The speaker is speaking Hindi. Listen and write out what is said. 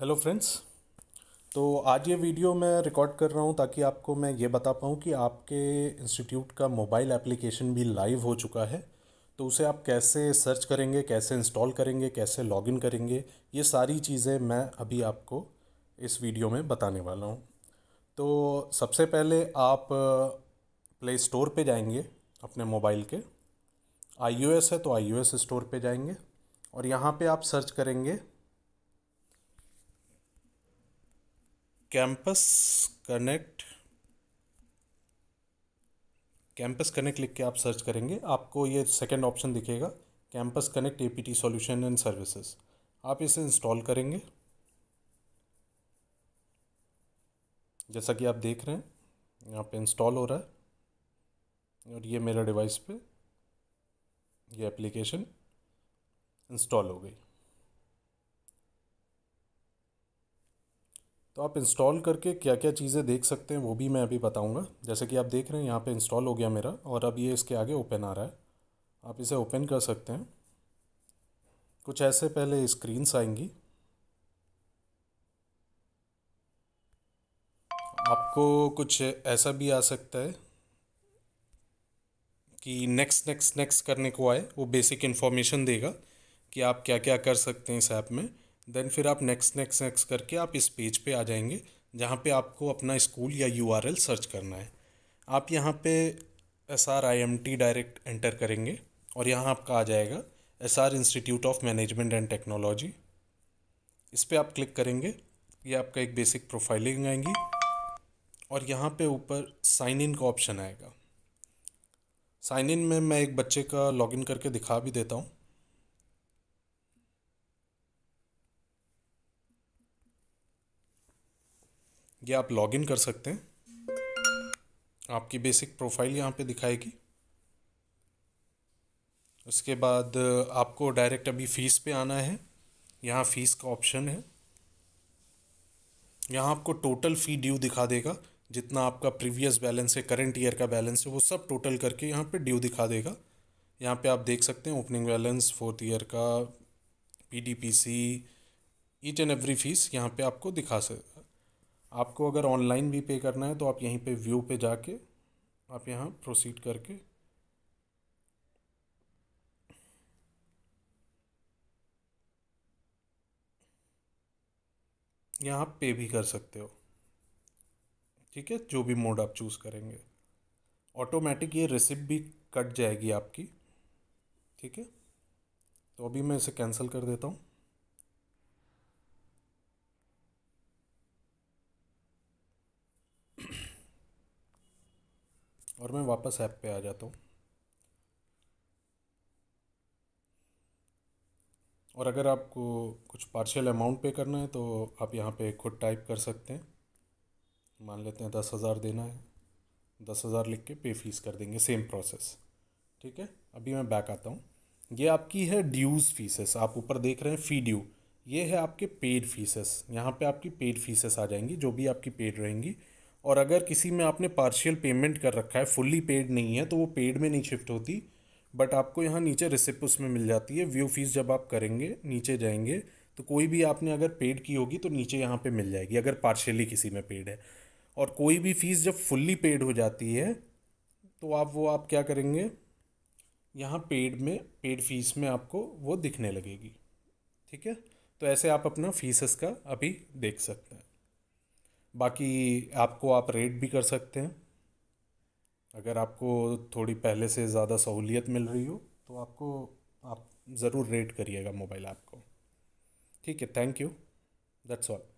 हेलो फ्रेंड्स तो आज ये वीडियो मैं रिकॉर्ड कर रहा हूँ ताकि आपको मैं ये बता पाऊँ कि आपके इंस्टीट्यूट का मोबाइल एप्लीकेशन भी लाइव हो चुका है तो उसे आप कैसे सर्च करेंगे कैसे इंस्टॉल करेंगे कैसे लॉगिन करेंगे ये सारी चीज़ें मैं अभी आपको इस वीडियो में बताने वाला हूँ तो सबसे पहले आप प्ले स्टोर पर जाएंगे अपने मोबाइल के आईओएस है तो आईओएस स्टोर पे जाएंगे और यहाँ पे आप सर्च करेंगे कैंपस कनेक्ट कैंपस कनेक्ट लिख के आप सर्च करेंगे आपको ये सेकंड ऑप्शन दिखेगा campus connect A P T solution and services आप इसे इंस्टॉल करेंगे जैसा कि आप देख रहे हैं यहाँ पे इंस्टॉल हो रहा है और ये मेरा डिवाइस पे ये एप्लीकेशन इंस्टॉल हो गई तो आप इंस्टॉल करके क्या क्या चीज़ें देख सकते हैं वो भी मैं अभी बताऊँगा जैसे कि आप देख रहे हैं यहाँ पर इंस्टॉल हो गया मेरा और अब ये इसके आगे ओपन आ रहा है आप इसे ओपन कर सकते हैं कुछ ऐसे पहले स्क्रीन्स आएंगी आपको कुछ ऐसा भी आ सकता है कि नेक्स्ट नेक्स्ट नेक्स्ट करने को आए वो बेसिक इन्फॉर्मेशन देगा कि आप क्या क्या कर सकते हैं इस ऐप में देन फिर आप नेक्स्ट नेक्स्ट नेक्स्ट करके आप इस पेज पे आ जाएंगे जहाँ पे आपको अपना स्कूल या यू सर्च करना है आप यहाँ पे S R I M T direct enter करेंगे और यहाँ आपका आ जाएगा S R institute of management and technology इस पर आप क्लिक करेंगे ये आपका एक बेसिक प्रोफाइलिंग आएंगी और यहाँ पे ऊपर साइन इन का ऑप्शन आएगा साइन इन में मैं एक बच्चे का लॉगिन करके दिखा भी देता हूँ ये आप लॉगिन कर सकते हैं आपकी बेसिक प्रोफाइल यहाँ पे दिखाएगी उसके बाद आपको डायरेक्ट अभी फ़ीस पे आना है यहाँ फ़ीस का ऑप्शन है यहाँ आपको टोटल फ़ी ड्यू दिखा देगा जितना आपका प्रीवियस बैलेंस है करंट ईयर का बैलेंस है वो सब टोटल करके यहाँ पे ड्यू दिखा देगा यहाँ पे आप देख सकते हैं ओपनिंग बैलेंस फोर्थ ईयर का P D P C each and every fees यहाँ पे आपको दिखा से आपको अगर ऑनलाइन भी पे करना है तो आप यहीं पे व्यू पे जाके आप यहाँ प्रोसीड करके यहाँ आप पे भी कर सकते हो ठीक है जो भी मोड आप चूज़ करेंगे ऑटोमेटिक ये रिसिप्ट भी कट जाएगी आपकी ठीक है तो अभी मैं इसे कैंसिल कर देता हूँ और मैं वापस ऐप पे आ जाता हूँ और अगर आपको कुछ पार्शियल अमाउंट पे करना है तो आप यहाँ पे खुद टाइप कर सकते हैं मान लेते हैं दस हज़ार देना है दस हज़ार लिख के पे फीस कर देंगे सेम प्रोसेस ठीक है अभी मैं बैक आता हूँ ये आपकी है ड्यूज़ फीसेस आप ऊपर देख रहे हैं फ़ी ड्यू ये है आपके पेड फीसेस यहाँ पे आपकी पेड फीसेस आ जाएंगी जो भी आपकी पेड रहेंगी और अगर किसी में आपने पार्शियल पेमेंट कर रखा है फुल्ली पेड नहीं है तो वो पेड में नहीं शिफ्ट होती बट आपको यहाँ नीचे रिसिप्ट में मिल जाती है व्यू फीस जब आप करेंगे नीचे जाएंगे तो कोई भी आपने अगर पेड की होगी तो नीचे यहाँ पे मिल जाएगी अगर पार्शियली किसी में पेड है और कोई भी फीस जब फुल्ली पेड हो जाती है तो आप वो आप क्या करेंगे यहाँ पेड में पेड फीस में आपको वो दिखने लगेगी ठीक है तो ऐसे आप अपना फीसस का अभी देख सकते हैं बाकी आपको आप रेट भी कर सकते हैं अगर आपको थोड़ी पहले से ज़्यादा सहूलियत मिल रही हो तो आपको आप ज़रूर रेट करिएगा मोबाइल ऐप को ठीक है थैंक यू दैट्स ऑल